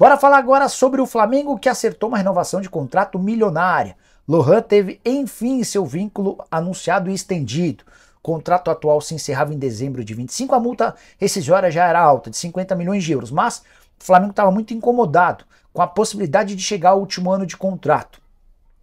Bora falar agora sobre o Flamengo que acertou uma renovação de contrato milionária. Lohan teve enfim seu vínculo anunciado e estendido. O contrato atual se encerrava em dezembro de 25. A multa rescisória já era alta, de 50 milhões de euros, mas o Flamengo estava muito incomodado com a possibilidade de chegar ao último ano de contrato.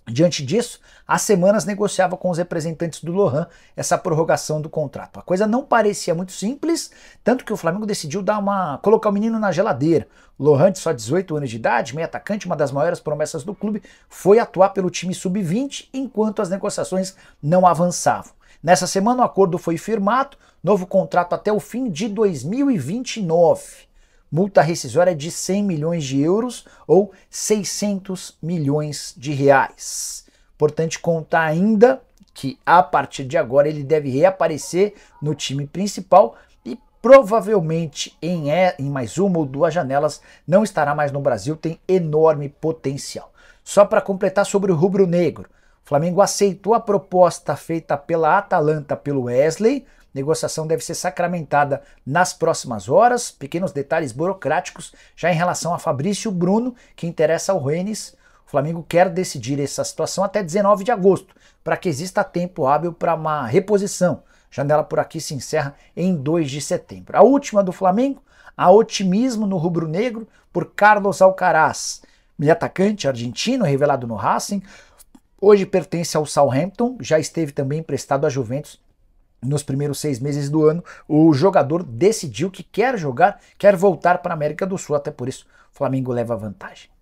Diante disso, há semanas negociava com os representantes do Lohan essa prorrogação do contrato. A coisa não parecia muito simples, tanto que o Flamengo decidiu dar uma colocar o menino na geladeira. Lohan, de só 18 anos de idade, meio atacante, uma das maiores promessas do clube, foi atuar pelo time sub-20 enquanto as negociações não avançavam. Nessa semana, o acordo foi firmado, novo contrato até o fim de 2029 multa rescisória de 100 milhões de euros ou 600 milhões de reais. Importante contar ainda que a partir de agora ele deve reaparecer no time principal e provavelmente em, é, em mais uma ou duas janelas não estará mais no Brasil, tem enorme potencial. Só para completar sobre o rubro negro, o Flamengo aceitou a proposta feita pela Atalanta pelo Wesley, Negociação deve ser sacramentada nas próximas horas. Pequenos detalhes burocráticos já em relação a Fabrício Bruno, que interessa ao Renes O Flamengo quer decidir essa situação até 19 de agosto, para que exista tempo hábil para uma reposição. Janela por aqui se encerra em 2 de setembro. A última do Flamengo, há otimismo no rubro-negro por Carlos Alcaraz, meio atacante argentino revelado no Racing. Hoje pertence ao Southampton, já esteve também emprestado à Juventus nos primeiros seis meses do ano, o jogador decidiu que quer jogar, quer voltar para a América do Sul. Até por isso, o Flamengo leva vantagem.